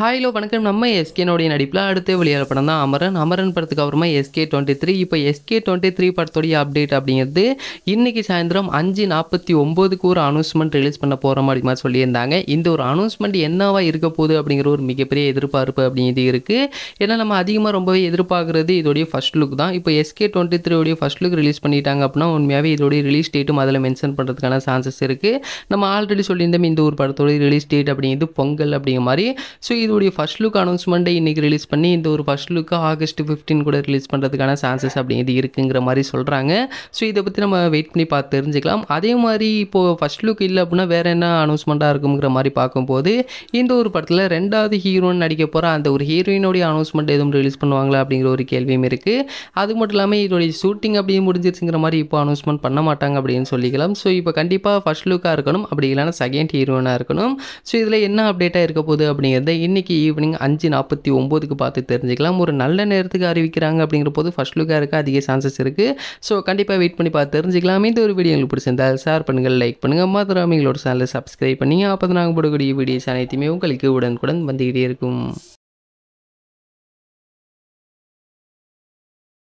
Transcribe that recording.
hello வணக்கம் நம்ம எஸ்கேனுடைய நடிப்பில் அடுத்த வெளியான படம் தான் அமரன் அமரன் படத்துக்கு அப்புறமா எஸ்கே டுவெண்ட்டி த்ரீ இப்போ எஸ்கே டுவெண்ட்டி த்ரீ படத்துடைய அப்டேட் அப்படிங்கிறது இன்றைக்கி சாயந்தரம் அஞ்சு நாற்பத்தி ஒம்போதுக்கு ஒரு அனௌன்ஸ்மெண்ட் ரிலீஸ் பண்ண போகிற மாதிரி மாதிரி சொல்லியிருந்தாங்க இந்த ஒரு அனௌன்ஸ்மெண்ட் என்னவா இருக்க போகுது அப்படிங்கிற ஒரு மிகப்பெரிய எதிர்பார்ப்பு அப்படிங்கிறது இருக்குது ஏன்னா நம்ம அதிகமாக ரொம்பவே எதிர்பார்க்குறது இதோடைய ஃபஸ்ட் லுக் தான் இப்போ எஸ்கே டுவெண்ட்டி உடைய ஃபஸ்ட் லுக் ரிலீஸ் பண்ணிட்டாங்க அப்படின்னா உண்மையாகவே இதோடைய ரிலீஸ் டேட்டும் அதில் மென்ஷன் பண்ணுறதுக்கான சான்சஸ் இருக்குது நம்ம ஆல்ரெடி சொல்லியிருந்தோம் இந்த ஒரு படத்தோடைய ரிலீஸ் டேட் அப்படிங்கிறது பொங்கல் அப்படிங்கிற மாதிரி ஸோ இதோடைய ஃபஸ்ட் லுக் அனௌன்ஸ்மெண்ட்டை இன்றைக்கி ரிலீஸ் பண்ணி இந்த ஒரு ஃபஸ்ட் லுக்கு ஆகஸ்ட் ஃபிஃப்டீன் கூட ரிலீஸ் பண்ணுறதுக்கான சான்சஸ் இது இருக்குங்கிற மாதிரி சொல்கிறாங்க ஸோ இதை பற்றி நம்ம வெயிட் பண்ணி பார்த்து தெரிஞ்சுக்கலாம் அதே மாதிரி இப்போது ஃபஸ்ட் லுக் இல்லை அப்படின்னா வேறு என்ன அனௌன்ஸ்மெண்ட்டாக இருக்குங்கிற மாதிரி பார்க்கும்போது இந்த ஒரு படத்தில் ரெண்டாவது ஹீரோயின் நடிக்க போகிற அந்த ஒரு ஹீரோயினுடைய அனௌன்ஸ்மெண்ட் எதுவும் ரிலீஸ் பண்ணுவாங்களா அப்படிங்கிற ஒரு கேள்வியும் இருக்குது அது மட்டும் இல்லாமல் இதோடைய ஷூட்டிங் அப்படியே முடிஞ்சிருச்சுங்கிற மாதிரி இப்போ அனௌன்ஸ்மெண்ட் பண்ண மாட்டாங்க அப்படின்னு சொல்லிக்கலாம் ஸோ இப்போ கண்டிப்பாக ஃபஸ்ட் லுக்காக இருக்கணும் அப்படி இல்லைனா செகண்ட் ஹீரோயினாக இருக்கணும் ஸோ இதில் என்ன அப்டேட்டாக இருக்க போகுது அப்படிங்கிறத இன்னும் இன்றைக்கி ஈவினிங் அஞ்சு நாற்பத்தி ஒம்போதுக்கு பார்த்து தெரிஞ்சுக்கலாம் ஒரு நல்ல நேரத்துக்கு அறிவிக்கிறாங்க அப்படிங்கிற போது ஃபஸ்ட் லுக்காக இருக்க அதிக சான்சஸ் இருக்குது ஸோ கண்டிப்பாக வெயிட் பண்ணி பார்த்து தெரிஞ்சுக்கலாம் இந்த ஒரு வீடியோ உங்களுக்கு பிடிச்சிருந்தால் ஷேர் பண்ணுங்கள் லைக் பண்ணுங்கள் மாத்திரம் எங்களோட சேனலை சப்ஸ்கிரைப் பண்ணி அப்போ நாங்கள் போடக்கூடிய வீடியோஸ் அனைத்துமே உங்களுக்கு உடனுக்குடன் வந்துக்கிட்டே இருக்கும்